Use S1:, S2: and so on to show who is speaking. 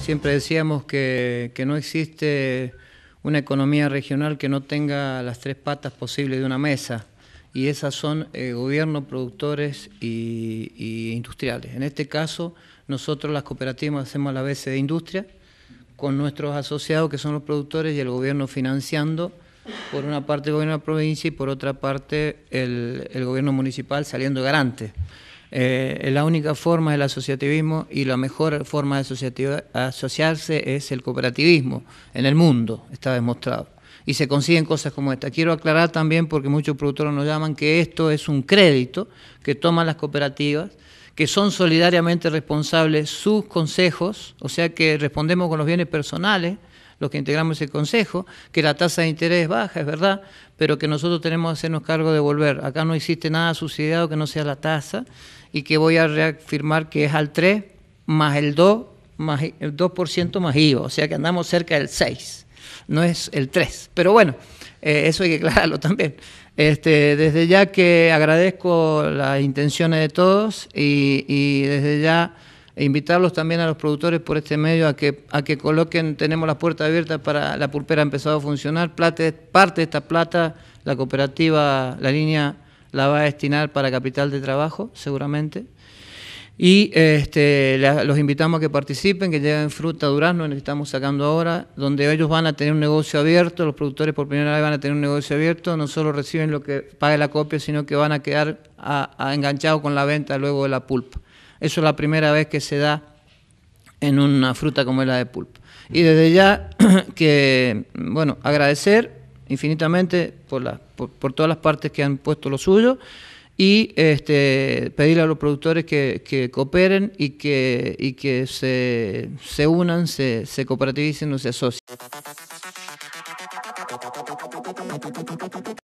S1: Siempre decíamos que, no existe una economía regional que no tenga las tres patas posibles de una mesa, y esas son eh, gobierno, productores y, industriales. En este caso, nosotros las cooperativas hacemos a la vez de industria, con nuestros asociados que son los productores y el gobierno financiando, por una parte el gobierno de la provincia y por otra parte el gobierno municipal saliendo garante. Eh, la única forma del asociativismo y la mejor forma de asociarse es el cooperativismo. En el mundo está demostrado. Y se consiguen cosas como esta. Quiero aclarar también, porque muchos productores nos llaman, que esto es un crédito que toman las cooperativas que son solidariamente responsables sus consejos, o sea que respondemos con los bienes personales, los que integramos el Consejo, que la tasa de interés es baja, es verdad, pero que nosotros tenemos que hacernos cargo de volver. Acá no existe nada subsidiado que no sea la tasa y que voy a reafirmar que es al 3 más el 2, más 2% más IVA, o sea que andamos cerca del 6, no es el 3. Pero bueno, eh, eso hay que aclararlo también. Este, desde ya que agradezco las intenciones de todos y, y desde ya e invitarlos también a los productores por este medio a que, a que coloquen, tenemos las puertas abiertas para la pulpera ha empezado a funcionar, parte de esta plata la cooperativa, la línea la va a destinar para capital de trabajo seguramente. Y este, los invitamos a que participen, que lleguen fruta, durazno, que estamos sacando ahora, donde ellos van a tener un negocio abierto, los productores por primera vez van a tener un negocio abierto, no solo reciben lo que paga la copia, sino que van a quedar enganchados con la venta luego de la pulpa. Eso es la primera vez que se da en una fruta como es la de pulpa. Y desde ya que, bueno, agradecer infinitamente por, todas las partes que han puesto lo suyo y este, pedirle a los productores que, cooperen y que, que se, unan, se, se cooperativicen o se asocien.